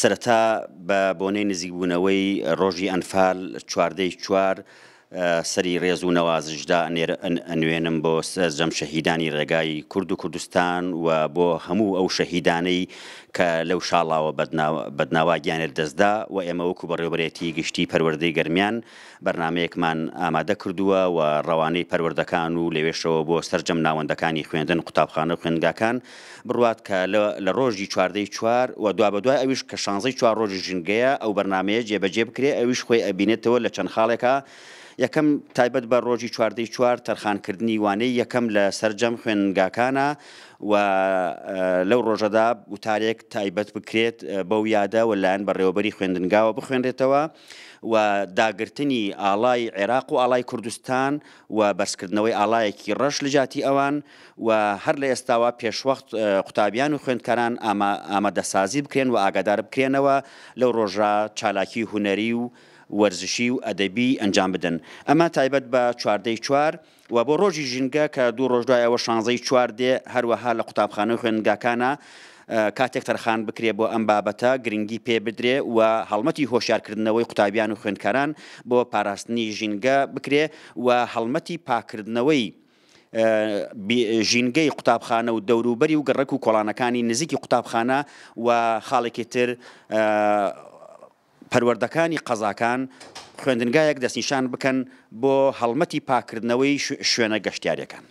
سەرەتا بە بۆنەی نزیکبوونەوەی ڕۆژی ئەنفال چواردەی چوار سەری ڕێز و نەوازشدا ئەنوێنم بۆ سەرجەم شەهیدانی ڕێگای کورد و کوردستان و بۆ هەموو ئەو شەهیدانەی کە لەو شاڵاوە بەدناوا گیانێت دەستدا و ئێمە وەکو بەڕێوبەرێتی گشتی پەروەردەی گەرمیان بەرنمەیەکمان ئامادە کردووە و ڕەوانەی پەروەردەکان و لەوێشەوە بۆ سەررجەم ناوەندەکانی خوێندن قوتابخانە خوێندگاکان بڕوات کە لە ڕۆژی چواردەی چوار و دوا بە دوای ئەویش کە شانزەی چوار ڕۆژی ژنگەیە ئەو بەرنمەیە جێبەجێ بکرێ ئەویش خۆی ئەبینێتەوە لە چەند خاڵێکە یەکەم تایبەت بە ڕۆژی چواردەی چوار تەرخانکردنی وانەی یەکەم لە سرجەم خوێنگاکانە و لەو ڕۆژەدا وتارێک تایبەت بکرێت بەو یادە و لایەن بە ڕێوبەری خوێندنگاوە بخوێنرێتەوە و داگررتنی ئاڵای عێراق و ئاڵای کوردستان و بەرزکردنەوەی ئاڵایەکی ڕەش لە جااتی ئەوان و هەر لە ئێستاوا پێشوەخت قوتابیان و خوێندکاران ئامادەسازی بکرێن و ئاگادار بکرێنەوە لەو ڕۆژە چالاکی هوەری و وەرزشی و ئەدەبی ئەنجام بدەن ئەمە تایبەت بە چواردەی چوار و بۆ ڕۆژی ژینگە کە دوو ڕۆژدایەوە شانزەی چواردێ هەروەها لە قوتابخانە خوێنگاکانە کاتێک تەرخان بکرێ بۆ ئەم بابەتە گرنگی پێ بدرێ و هەڵمەتی هۆشیارکردنەوەی قوتابیان و خوێندکاران بۆ پاراستنی ژینگە بکرێ و هەڵمەتی پاکردنەوەی ژینگەی قوتابخانە و دەوروبەری و گەڕک و کۆڵانەکانی نزیکی قوتابخانە و خاڵێکی تر پەروەردەکانی قەزاکان خوێندنگایەک دەستنیشان بکەن بۆ هەڵمەتی پاکردنەوەی شوێنە گەشتیارەکان.